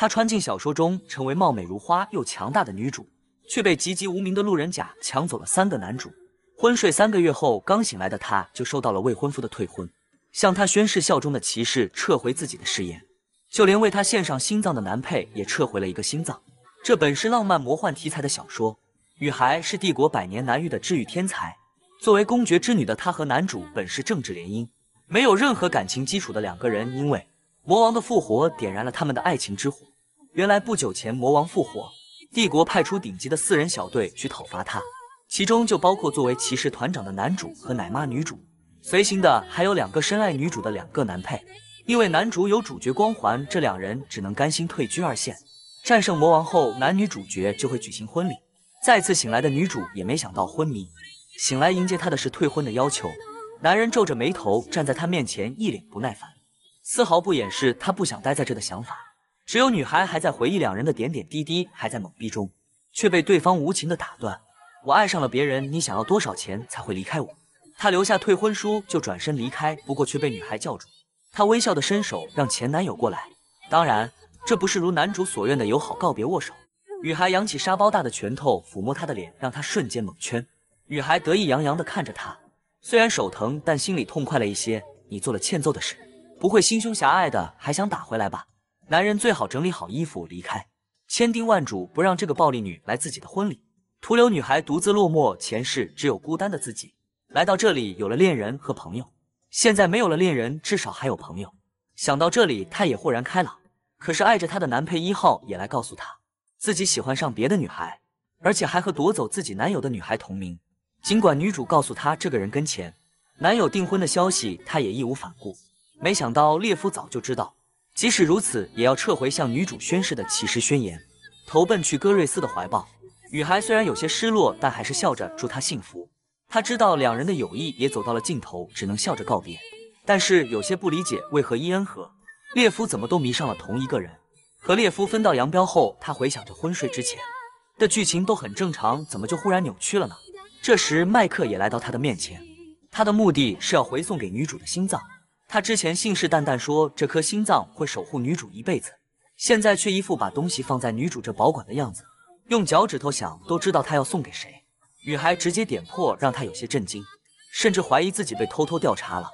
她穿进小说中，成为貌美如花又强大的女主，却被籍籍无名的路人甲抢走了三个男主。昏睡三个月后，刚醒来的她就受到了未婚夫的退婚，向她宣誓效忠的骑士撤回自己的誓言，就连为她献上心脏的男配也撤回了一个心脏。这本是浪漫魔幻题材的小说，女孩是帝国百年难遇的治愈天才，作为公爵之女的她和男主本是政治联姻，没有任何感情基础的两个人，因为魔王的复活点燃了他们的爱情之火。原来不久前魔王复活，帝国派出顶级的四人小队去讨伐他，其中就包括作为骑士团长的男主和奶妈女主，随行的还有两个深爱女主的两个男配。因为男主有主角光环，这两人只能甘心退居二线。战胜魔王后，男女主角就会举行婚礼。再次醒来的女主也没想到昏迷，醒来迎接她的是退婚的要求。男人皱着眉头站在她面前，一脸不耐烦，丝毫不掩饰他不想待在这的想法。只有女孩还在回忆两人的点点滴滴，还在懵逼中，却被对方无情的打断。我爱上了别人，你想要多少钱才会离开我？他留下退婚书就转身离开，不过却被女孩叫住。他微笑的伸手让前男友过来，当然这不是如男主所愿的友好告别握手。女孩扬起沙包大的拳头抚摸他的脸，让他瞬间蒙圈。女孩得意洋洋的看着他，虽然手疼，但心里痛快了一些。你做了欠揍的事，不会心胸狭隘的还想打回来吧？男人最好整理好衣服离开，千叮万嘱不让这个暴力女来自己的婚礼，徒留女孩独自落寞。前世只有孤单的自己，来到这里有了恋人和朋友，现在没有了恋人，至少还有朋友。想到这里，她也豁然开朗。可是爱着她的男配一号也来告诉她，自己喜欢上别的女孩，而且还和夺走自己男友的女孩同名。尽管女主告诉她这个人跟前男友订婚的消息，她也义无反顾。没想到列夫早就知道。即使如此，也要撤回向女主宣誓的骑士宣言，投奔去戈瑞斯的怀抱。女孩虽然有些失落，但还是笑着祝他幸福。她知道两人的友谊也走到了尽头，只能笑着告别。但是有些不理解，为何伊恩和列夫怎么都迷上了同一个人？和列夫分道扬镳后，他回想着昏睡之前的剧情都很正常，怎么就忽然扭曲了呢？这时，麦克也来到他的面前，他的目的是要回送给女主的心脏。他之前信誓旦旦说这颗心脏会守护女主一辈子，现在却一副把东西放在女主这保管的样子，用脚趾头想都知道他要送给谁。女孩直接点破，让他有些震惊，甚至怀疑自己被偷偷调查了。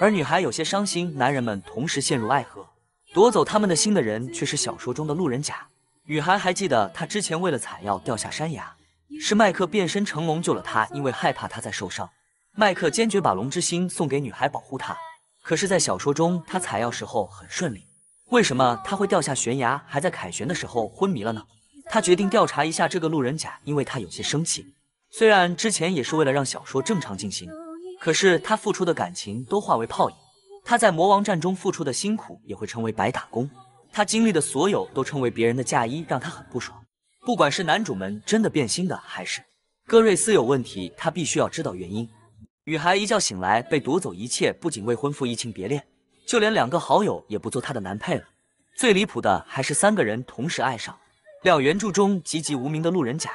而女孩有些伤心，男人们同时陷入爱河，夺走他们的心的人却是小说中的路人甲。女孩还记得他之前为了采药掉下山崖，是麦克变身成龙救了他，因为害怕他再受伤，麦克坚决把龙之心送给女孩保护她。可是，在小说中，他采药时候很顺利，为什么他会掉下悬崖，还在凯旋的时候昏迷了呢？他决定调查一下这个路人甲，因为他有些生气。虽然之前也是为了让小说正常进行，可是他付出的感情都化为泡影，他在魔王战中付出的辛苦也会成为白打工，他经历的所有都成为别人的嫁衣，让他很不爽。不管是男主们真的变心的，还是戈瑞斯有问题，他必须要知道原因。女孩一觉醒来，被夺走一切，不仅未婚夫移情别恋，就连两个好友也不做她的男配了。最离谱的还是三个人同时爱上。两原著中籍籍无名的路人甲，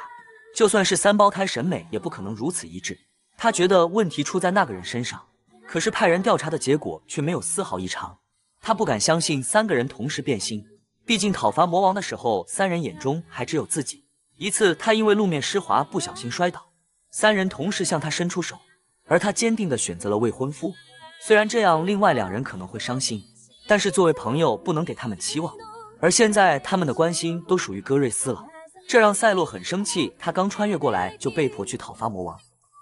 就算是三胞胎审美也不可能如此一致。他觉得问题出在那个人身上，可是派人调查的结果却没有丝毫异常。他不敢相信三个人同时变心，毕竟讨伐魔王的时候，三人眼中还只有自己。一次，他因为路面湿滑不小心摔倒，三人同时向他伸出手。而他坚定地选择了未婚夫，虽然这样另外两人可能会伤心，但是作为朋友不能给他们期望。而现在他们的关心都属于戈瑞斯了，这让赛洛很生气。他刚穿越过来就被迫去讨伐魔王，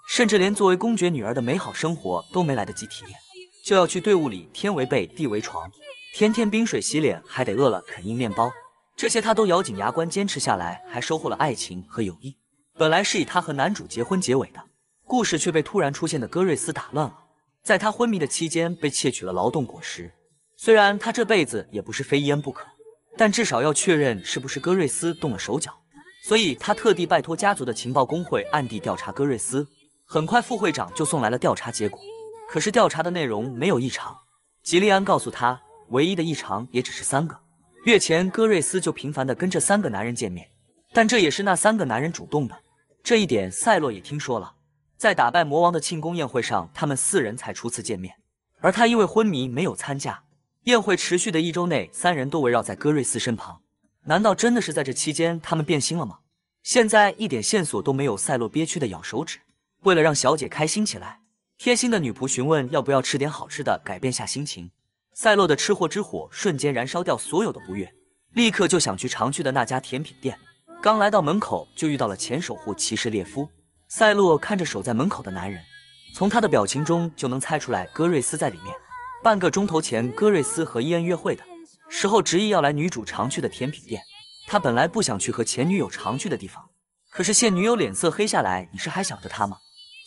甚至连作为公爵女儿的美好生活都没来得及体验，就要去队伍里天为被地为床，天天冰水洗脸还得饿了啃硬面包，这些他都咬紧牙关坚持下来，还收获了爱情和友谊。本来是以他和男主结婚结尾的。故事却被突然出现的戈瑞斯打乱了。在他昏迷的期间，被窃取了劳动果实。虽然他这辈子也不是非烟不可，但至少要确认是不是戈瑞斯动了手脚。所以他特地拜托家族的情报工会暗地调查戈瑞斯。很快，副会长就送来了调查结果。可是调查的内容没有异常。吉利安告诉他，唯一的异常也只是三个月前戈瑞斯就频繁地跟这三个男人见面，但这也是那三个男人主动的。这一点赛洛也听说了。在打败魔王的庆功宴会上，他们四人才初次见面，而他因为昏迷没有参加。宴会持续的一周内，三人都围绕在戈瑞斯身旁。难道真的是在这期间他们变心了吗？现在一点线索都没有。赛洛憋屈的咬手指，为了让小姐开心起来，贴心的女仆询问要不要吃点好吃的，改变下心情。赛洛的吃货之火瞬间燃烧掉所有的不悦，立刻就想去常去的那家甜品店。刚来到门口就遇到了前守护骑士列夫。赛洛看着守在门口的男人，从他的表情中就能猜出来，戈瑞斯在里面。半个钟头前，戈瑞斯和伊恩约会的时候，执意要来女主常去的甜品店。他本来不想去和前女友常去的地方，可是现女友脸色黑下来，你是还想着他吗？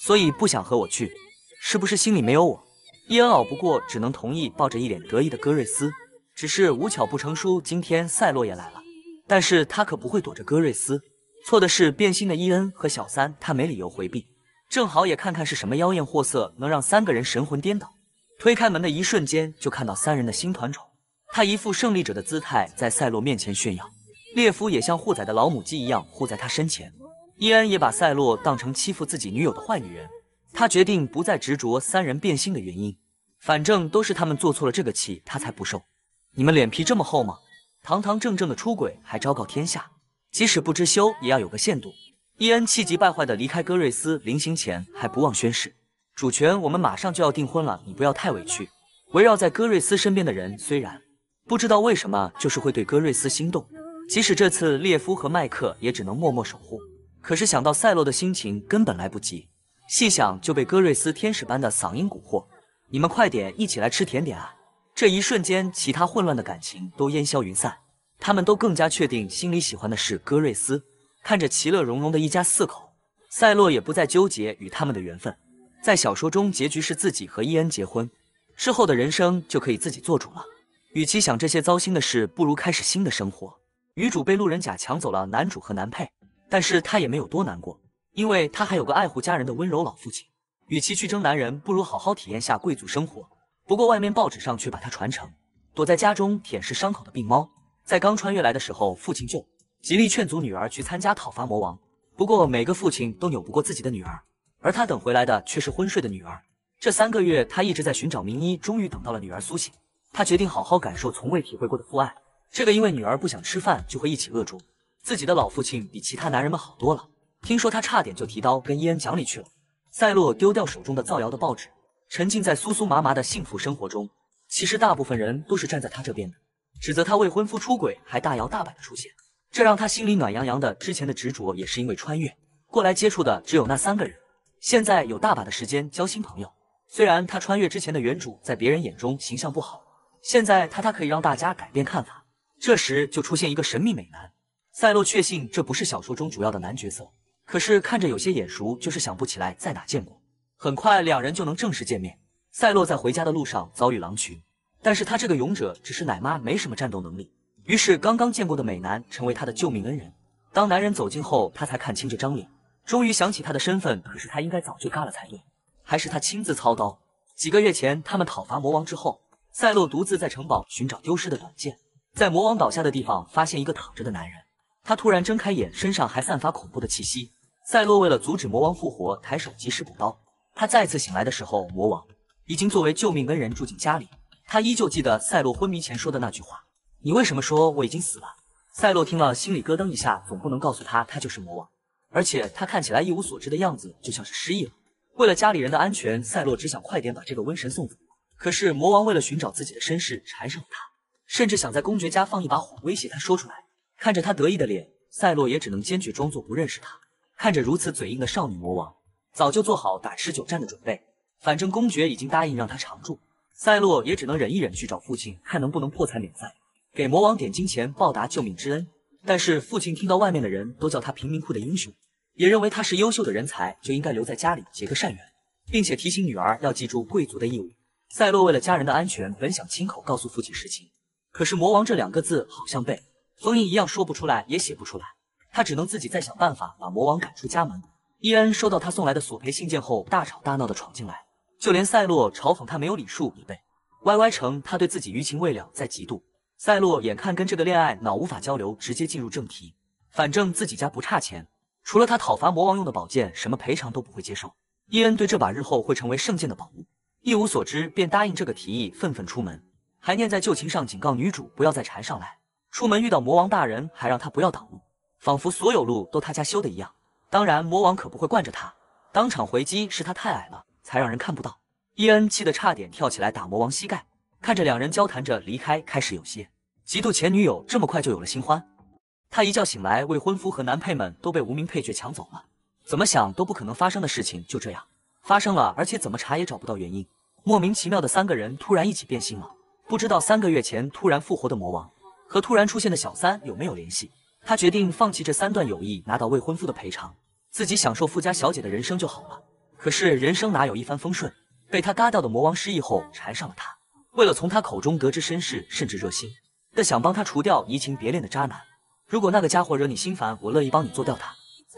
所以不想和我去，是不是心里没有我？伊恩熬不过，只能同意抱着一脸得意的戈瑞斯。只是无巧不成书，今天赛洛也来了，但是他可不会躲着戈瑞斯。错的是变心的伊恩和小三，他没理由回避，正好也看看是什么妖艳货色能让三个人神魂颠倒。推开门的一瞬间，就看到三人的新团宠，他一副胜利者的姿态在赛洛面前炫耀，列夫也像护崽的老母鸡一样护在他身前，伊恩也把赛洛当成欺负自己女友的坏女人。他决定不再执着三人变心的原因，反正都是他们做错了，这个气他才不受。你们脸皮这么厚吗？堂堂正正的出轨还昭告天下。即使不知羞，也要有个限度。伊恩气急败坏地离开戈瑞斯，临行前还不忘宣誓主权。我们马上就要订婚了，你不要太委屈。围绕在戈瑞斯身边的人，虽然不知道为什么，就是会对戈瑞斯心动。即使这次列夫和麦克也只能默默守护。可是想到赛洛的心情，根本来不及细想，就被戈瑞斯天使般的嗓音蛊惑。你们快点一起来吃甜点啊！这一瞬间，其他混乱的感情都烟消云散。他们都更加确定心里喜欢的是戈瑞斯。看着其乐融融的一家四口，赛洛也不再纠结与他们的缘分。在小说中，结局是自己和伊恩结婚，之后的人生就可以自己做主了。与其想这些糟心的事，不如开始新的生活。女主被路人甲抢走了男主和男配，但是她也没有多难过，因为她还有个爱护家人的温柔老父亲。与其去争男人，不如好好体验下贵族生活。不过外面报纸上却把她传成躲在家中舔舐伤口的病猫。在刚穿越来的时候，父亲就极力劝阻女儿去参加讨伐魔王。不过每个父亲都扭不过自己的女儿，而他等回来的却是昏睡的女儿。这三个月他一直在寻找名医，终于等到了女儿苏醒。他决定好好感受从未体会过的父爱。这个因为女儿不想吃饭就会一起饿住自己的老父亲，比其他男人们好多了。听说他差点就提刀跟伊恩讲理去了。赛洛丢掉手中的造谣的报纸，沉浸在酥酥麻麻的幸福生活中。其实大部分人都是站在他这边的。指责他未婚夫出轨，还大摇大摆的出现，这让他心里暖洋洋的。之前的执着也是因为穿越过来接触的只有那三个人，现在有大把的时间交新朋友。虽然他穿越之前的原主在别人眼中形象不好，现在他他可以让大家改变看法。这时就出现一个神秘美男，赛洛确信这不是小说中主要的男角色，可是看着有些眼熟，就是想不起来在哪见过。很快两人就能正式见面。赛洛在回家的路上遭遇狼群。但是他这个勇者只是奶妈，没什么战斗能力。于是刚刚见过的美男成为他的救命恩人。当男人走近后，他才看清这张脸，终于想起他的身份。可是他应该早就嘎了才对，还是他亲自操刀？几个月前，他们讨伐魔王之后，赛洛独自在城堡寻找丢失的短剑，在魔王倒下的地方发现一个躺着的男人。他突然睁开眼，身上还散发恐怖的气息。赛洛为了阻止魔王复活，抬手及时补刀。他再次醒来的时候，魔王已经作为救命恩人住进家里。他依旧记得赛洛昏迷前说的那句话：“你为什么说我已经死了？”赛洛听了心里咯噔一下，总不能告诉他他就是魔王，而且他看起来一无所知的样子，就像是失忆了。为了家里人的安全，赛洛只想快点把这个瘟神送走。可是魔王为了寻找自己的身世，缠上了他，甚至想在公爵家放一把火威胁他说出来。看着他得意的脸，赛洛也只能坚决装作不认识他。看着如此嘴硬的少女魔王，早就做好打持久战的准备。反正公爵已经答应让他常住。赛洛也只能忍一忍，去找父亲看能不能破财免灾，给魔王点金钱报答救命之恩。但是父亲听到外面的人都叫他贫民窟的英雄，也认为他是优秀的人才，就应该留在家里结个善缘，并且提醒女儿要记住贵族的义务。赛洛为了家人的安全，本想亲口告诉父亲实情，可是魔王这两个字好像被封印一样，说不出来也写不出来，他只能自己再想办法把魔王赶出家门。伊恩收到他送来的索赔信件后，大吵大闹的闯进来。就连赛洛嘲讽他没有礼数，已被歪歪成他对自己余情未了，在嫉妒。赛洛眼看跟这个恋爱脑无法交流，直接进入正题。反正自己家不差钱，除了他讨伐魔王用的宝剑，什么赔偿都不会接受。伊恩对这把日后会成为圣剑的宝物一无所知，便答应这个提议，愤愤出门，还念在旧情上警告女主不要再缠上来。出门遇到魔王大人，还让他不要挡路，仿佛所有路都他家修的一样。当然，魔王可不会惯着他，当场回击是他太矮了。才让人看不到。伊恩气得差点跳起来打魔王膝盖，看着两人交谈着离开，开始有些嫉妒前女友这么快就有了新欢。他一觉醒来，未婚夫和男配们都被无名配角抢走了，怎么想都不可能发生的事情就这样发生了，而且怎么查也找不到原因，莫名其妙的三个人突然一起变心了。不知道三个月前突然复活的魔王和突然出现的小三有没有联系？他决定放弃这三段友谊，拿到未婚夫的赔偿，自己享受富家小姐的人生就好了。可是人生哪有一帆风顺？被他嘎掉的魔王失忆后缠上了他，为了从他口中得知身世，甚至热心的想帮他除掉移情别恋的渣男。如果那个家伙惹你心烦，我乐意帮你做掉他，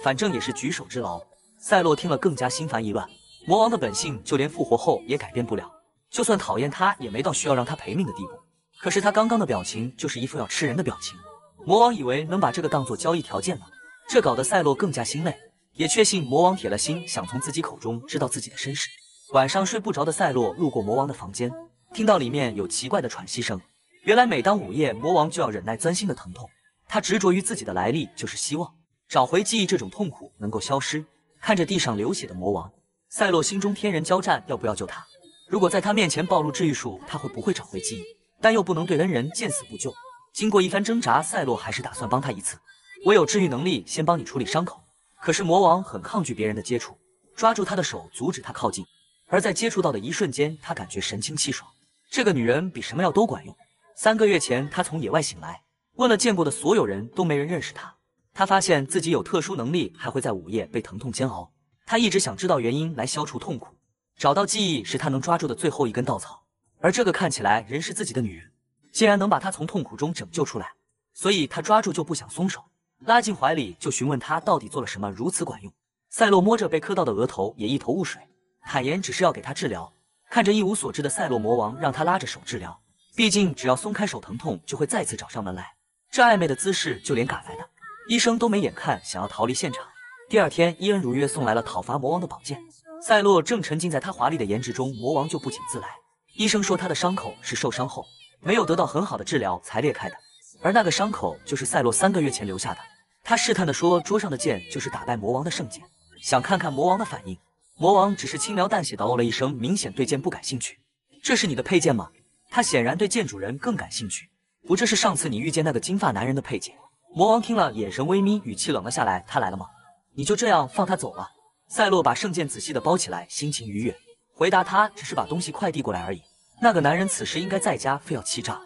反正也是举手之劳。赛洛听了更加心烦意乱，魔王的本性就连复活后也改变不了，就算讨厌他也没到需要让他赔命的地步。可是他刚刚的表情就是一副要吃人的表情，魔王以为能把这个当做交易条件呢，这搞得赛洛更加心累。也确信魔王铁了心想从自己口中知道自己的身世。晚上睡不着的赛洛路过魔王的房间，听到里面有奇怪的喘息声。原来每当午夜，魔王就要忍耐钻心的疼痛。他执着于自己的来历，就是希望找回记忆，这种痛苦能够消失。看着地上流血的魔王，赛洛心中天人交战，要不要救他？如果在他面前暴露治愈术，他会不会找回记忆？但又不能对恩人见死不救。经过一番挣扎，赛洛还是打算帮他一次。我有治愈能力，先帮你处理伤口。可是魔王很抗拒别人的接触，抓住他的手阻止他靠近。而在接触到的一瞬间，他感觉神清气爽。这个女人比什么药都管用。三个月前，他从野外醒来，问了见过的所有人都没人认识他。他发现自己有特殊能力，还会在午夜被疼痛煎熬。他一直想知道原因来消除痛苦，找到记忆是他能抓住的最后一根稻草。而这个看起来人是自己的女人，竟然能把他从痛苦中拯救出来，所以他抓住就不想松手。拉进怀里就询问他到底做了什么如此管用。赛洛摸着被磕到的额头也一头雾水，坦言只是要给他治疗。看着一无所知的赛洛魔王，让他拉着手治疗，毕竟只要松开手，疼痛就会再次找上门来。这暧昧的姿势，就连赶来的医生都没眼看，想要逃离现场。第二天，伊恩如约送来了讨伐魔王的宝剑。赛洛正沉浸在他华丽的颜值中，魔王就不请自来。医生说他的伤口是受伤后没有得到很好的治疗才裂开的。而那个伤口就是赛洛三个月前留下的。他试探地说：“桌上的剑就是打败魔王的圣剑，想看看魔王的反应。”魔王只是轻描淡写的哦了一声，明显对剑不感兴趣。这是你的佩剑吗？他显然对剑主人更感兴趣。不，这是上次你遇见那个金发男人的佩剑。魔王听了，眼神微眯，语气冷了下来。他来了吗？你就这样放他走了？赛洛把圣剑仔细的包起来，心情愉悦，回答他只是把东西快递过来而已。那个男人此时应该在家，非要欺诈。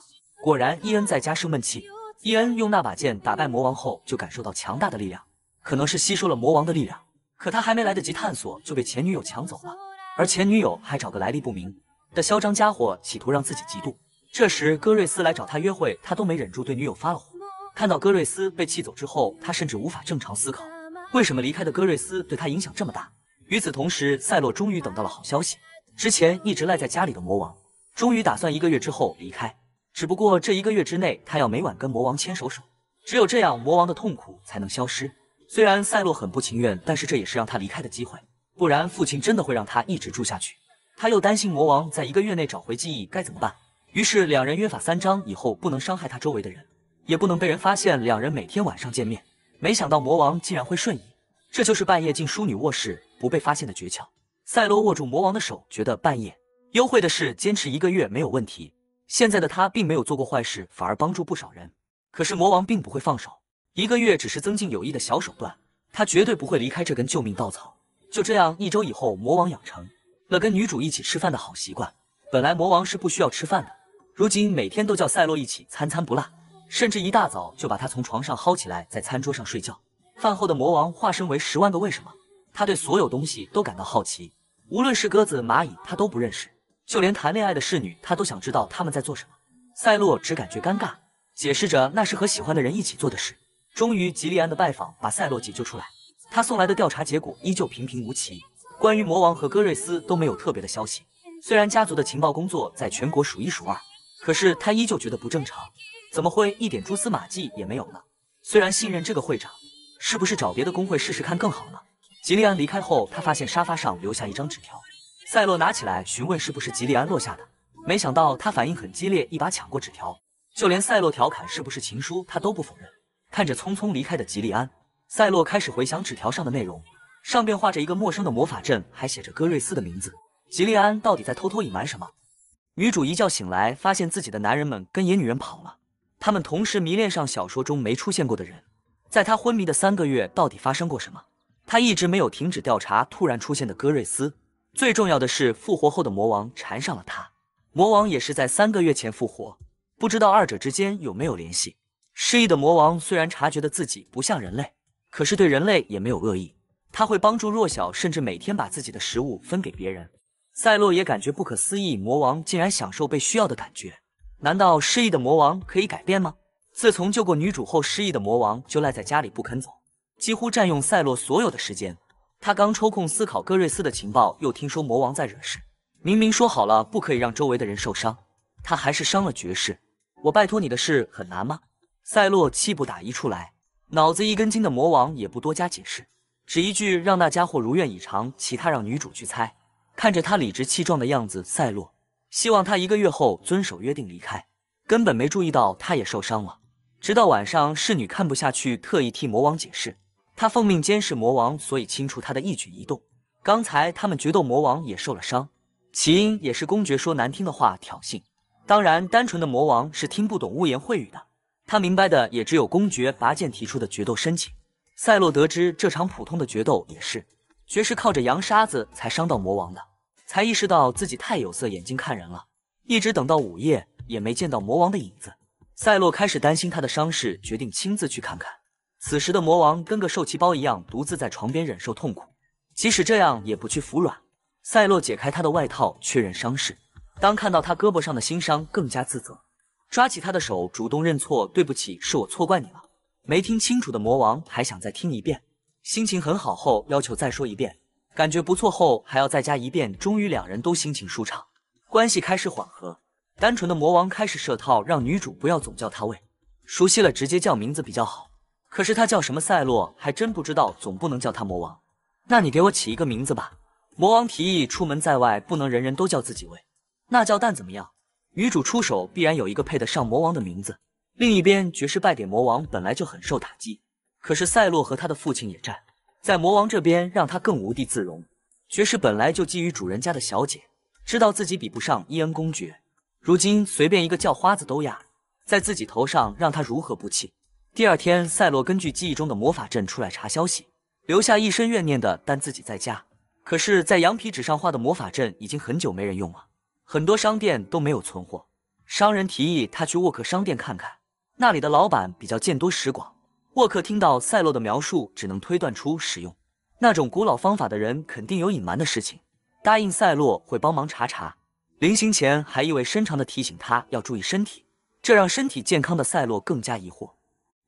果然，伊恩在家生闷气。伊恩用那把剑打败魔王后，就感受到强大的力量，可能是吸收了魔王的力量。可他还没来得及探索，就被前女友抢走了。而前女友还找个来历不明的嚣张家伙，企图让自己嫉妒。这时，戈瑞斯来找他约会，他都没忍住对女友发了火。看到戈瑞斯被气走之后，他甚至无法正常思考，为什么离开的戈瑞斯对他影响这么大。与此同时，赛洛终于等到了好消息，之前一直赖在家里的魔王，终于打算一个月之后离开。只不过这一个月之内，他要每晚跟魔王牵手手，只有这样，魔王的痛苦才能消失。虽然赛洛很不情愿，但是这也是让他离开的机会，不然父亲真的会让他一直住下去。他又担心魔王在一个月内找回记忆该怎么办，于是两人约法三章：以后不能伤害他周围的人，也不能被人发现。两人每天晚上见面。没想到魔王竟然会瞬移，这就是半夜进淑女卧室不被发现的诀窍。赛洛握住魔王的手，觉得半夜幽会的事坚持一个月没有问题。现在的他并没有做过坏事，反而帮助不少人。可是魔王并不会放手，一个月只是增进友谊的小手段，他绝对不会离开这根救命稻草。就这样，一周以后，魔王养成了跟女主一起吃饭的好习惯。本来魔王是不需要吃饭的，如今每天都叫赛洛一起，餐餐不落，甚至一大早就把他从床上薅起来，在餐桌上睡觉。饭后的魔王化身为十万个为什么，他对所有东西都感到好奇，无论是鸽子、蚂蚁，他都不认识。就连谈恋爱的侍女，她都想知道他们在做什么。赛洛只感觉尴尬，解释着那是和喜欢的人一起做的事。终于，吉利安的拜访把赛洛解救出来。他送来的调查结果依旧平平无奇，关于魔王和戈瑞斯都没有特别的消息。虽然家族的情报工作在全国数一数二，可是他依旧觉得不正常，怎么会一点蛛丝马迹也没有呢？虽然信任这个会长，是不是找别的工会试试看更好呢？吉利安离开后，他发现沙发上留下一张纸条。赛洛拿起来询问是不是吉利安落下的，没想到他反应很激烈，一把抢过纸条。就连赛洛调侃是不是情书，他都不否认。看着匆匆离开的吉利安，赛洛开始回想纸条上的内容，上边画着一个陌生的魔法阵，还写着戈瑞斯的名字。吉利安到底在偷偷隐瞒什么？女主一觉醒来，发现自己的男人们跟野女人跑了，他们同时迷恋上小说中没出现过的人。在她昏迷的三个月，到底发生过什么？她一直没有停止调查突然出现的戈瑞斯。最重要的是，复活后的魔王缠上了他。魔王也是在三个月前复活，不知道二者之间有没有联系。失忆的魔王虽然察觉的自己不像人类，可是对人类也没有恶意。他会帮助弱小，甚至每天把自己的食物分给别人。赛洛也感觉不可思议，魔王竟然享受被需要的感觉。难道失忆的魔王可以改变吗？自从救过女主后，失忆的魔王就赖在家里不肯走，几乎占用赛洛所有的时间。他刚抽空思考戈瑞斯的情报，又听说魔王在惹事。明明说好了不可以让周围的人受伤，他还是伤了爵士。我拜托你的事很难吗？赛洛气不打一处来，脑子一根筋的魔王也不多加解释，只一句让那家伙如愿以偿，其他让女主去猜。看着他理直气壮的样子，赛洛希望他一个月后遵守约定离开，根本没注意到他也受伤了。直到晚上，侍女看不下去，特意替魔王解释。他奉命监视魔王，所以清楚他的一举一动。刚才他们决斗，魔王也受了伤，起因也是公爵说难听的话挑衅。当然，单纯的魔王是听不懂污言秽语的，他明白的也只有公爵拔剑提出的决斗申请。赛洛得知这场普通的决斗也是绝是靠着洋沙子才伤到魔王的，才意识到自己太有色眼睛看人了。一直等到午夜也没见到魔王的影子，赛洛开始担心他的伤势，决定亲自去看看。此时的魔王跟个受气包一样，独自在床边忍受痛苦，即使这样也不去服软。赛洛解开他的外套，确认伤势。当看到他胳膊上的新伤，更加自责，抓起他的手，主动认错：“对不起，是我错怪你了。”没听清楚的魔王还想再听一遍，心情很好后要求再说一遍，感觉不错后还要再加一遍。终于两人都心情舒畅，关系开始缓和。单纯的魔王开始设套，让女主不要总叫他喂，熟悉了直接叫名字比较好。可是他叫什么赛洛还真不知道，总不能叫他魔王。那你给我起一个名字吧。魔王提议，出门在外不能人人都叫自己喂，那叫蛋怎么样？女主出手必然有一个配得上魔王的名字。另一边爵士败给魔王本来就很受打击，可是赛洛和他的父亲也战在魔王这边，让他更无地自容。爵士本来就觊觎主人家的小姐，知道自己比不上伊恩公爵，如今随便一个叫花子都压在自己头上，让他如何不气？第二天，赛洛根据记忆中的魔法阵出来查消息，留下一身怨念的，但自己在家。可是，在羊皮纸上画的魔法阵已经很久没人用了，很多商店都没有存货。商人提议他去沃克商店看看，那里的老板比较见多识广。沃克听到赛洛的描述，只能推断出使用那种古老方法的人肯定有隐瞒的事情，答应赛洛会帮忙查查。临行前还意味深长地提醒他要注意身体，这让身体健康的赛洛更加疑惑。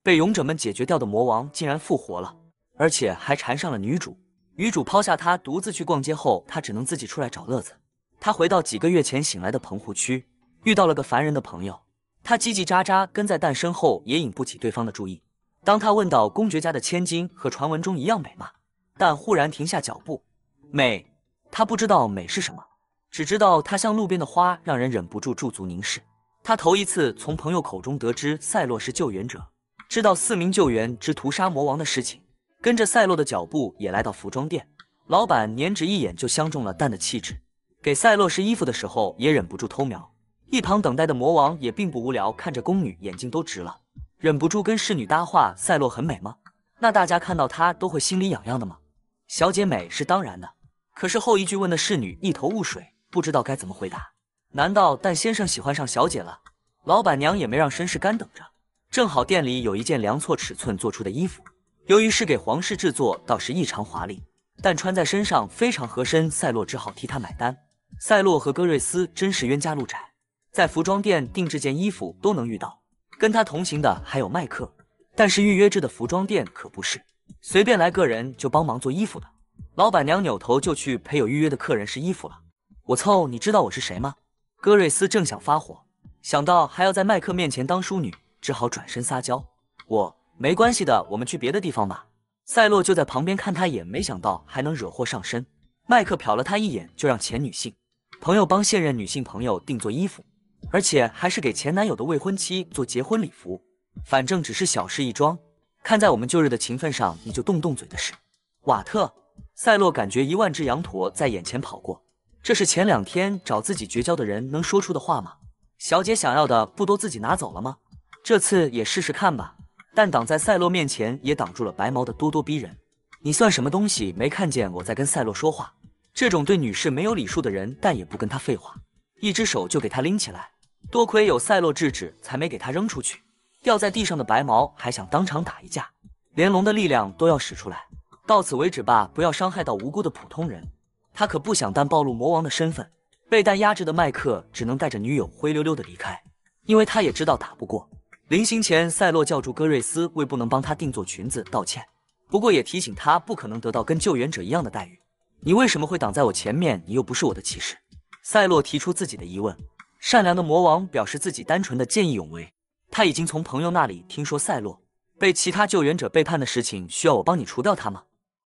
被勇者们解决掉的魔王竟然复活了，而且还缠上了女主。女主抛下他独自去逛街后，他只能自己出来找乐子。他回到几个月前醒来的棚户区，遇到了个凡人的朋友。他叽叽喳喳跟在蛋身后，也引不起对方的注意。当他问到公爵家的千金和传闻中一样美吗？蛋忽然停下脚步。美，他不知道美是什么，只知道它像路边的花，让人忍不住驻足凝视。他头一次从朋友口中得知赛洛是救援者。知道四名救援之屠杀魔王的事情，跟着赛洛的脚步也来到服装店。老板年只一眼就相中了蛋的气质，给赛洛试衣服的时候也忍不住偷瞄。一旁等待的魔王也并不无聊，看着宫女眼睛都直了，忍不住跟侍女搭话：“赛洛很美吗？那大家看到她都会心里痒痒的吗？”“小姐美是当然的，可是后一句问的侍女一头雾水，不知道该怎么回答。难道蛋先生喜欢上小姐了？”老板娘也没让绅士干等着。正好店里有一件量错尺寸做出的衣服，由于是给皇室制作，倒是异常华丽，但穿在身上非常合身。赛洛只好替他买单。赛洛和戈瑞斯真是冤家路窄，在服装店订这件衣服都能遇到。跟他同行的还有麦克，但是预约制的服装店可不是随便来个人就帮忙做衣服的。老板娘扭头就去陪有预约的客人试衣服了。我操，你知道我是谁吗？戈瑞斯正想发火，想到还要在麦克面前当淑女。只好转身撒娇，我没关系的，我们去别的地方吧。赛洛就在旁边看他眼，没想到还能惹祸上身。麦克瞟了他一眼，就让前女性朋友帮现任女性朋友定做衣服，而且还是给前男友的未婚妻做结婚礼服，反正只是小事一桩。看在我们旧日的情分上，你就动动嘴的事。瓦特，赛洛感觉一万只羊驼在眼前跑过，这是前两天找自己绝交的人能说出的话吗？小姐想要的不都自己拿走了吗？这次也试试看吧，但挡在赛洛面前也挡住了白毛的咄咄逼人。你算什么东西？没看见我在跟赛洛说话？这种对女士没有礼数的人，但也不跟他废话，一只手就给他拎起来。多亏有赛洛制止，才没给他扔出去。掉在地上的白毛还想当场打一架，连龙的力量都要使出来。到此为止吧，不要伤害到无辜的普通人。他可不想但暴露魔王的身份。被蛋压制的麦克只能带着女友灰溜溜的离开，因为他也知道打不过。临行前，赛洛叫住戈瑞斯，为不能帮他定做裙子道歉，不过也提醒他不可能得到跟救援者一样的待遇。你为什么会挡在我前面？你又不是我的骑士。赛洛提出自己的疑问。善良的魔王表示自己单纯的见义勇为。他已经从朋友那里听说赛洛被其他救援者背叛的事情，需要我帮你除掉他吗？